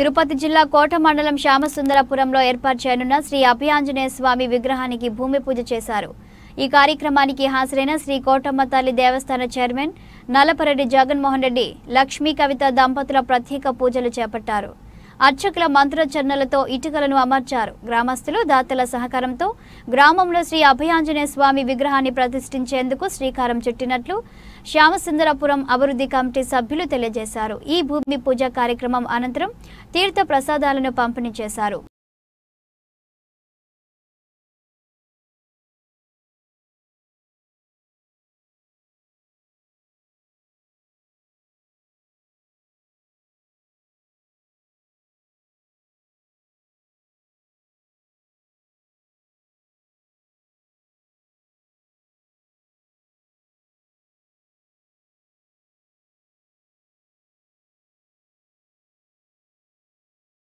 తిరుపతి జిల్లా కోట మండలం శ్యామసుందరపురంలో ఏర్పాటు చేయనున్న శ్రీ అభియాంజనేయ స్వామి విగ్రహానికి భూమి పూజ చేశారు ఈ కార్యక్రమానికి హాజరైన శ్రీ కోటమ్మ తల్లి దేవస్థాన చైర్మన్ నలపరెడ్డి జగన్మోహన్ రెడ్డి లక్ష్మీ కవిత దంపతుల ప్రత్యేక పూజలు చేపట్టారు అర్చకుల చర్ణలతో ఇటుకలను అమర్చారు గ్రామస్తులు దాతల సహకారంతో గ్రామంలో శ్రీ అభయాంజనేయ స్వామి విగ్రహాన్ని ప్రతిష్ఠించేందుకు శ్రీకారం చుట్టినట్లు శ్యామసుందరపురం అభివృద్ధి కమిటీ సభ్యులు తెలియజేశారు ఈ భూమి పూజ కార్యక్రమం అనంతరం తీర్థ ప్రసాదాలను పంపిణీ చేశారు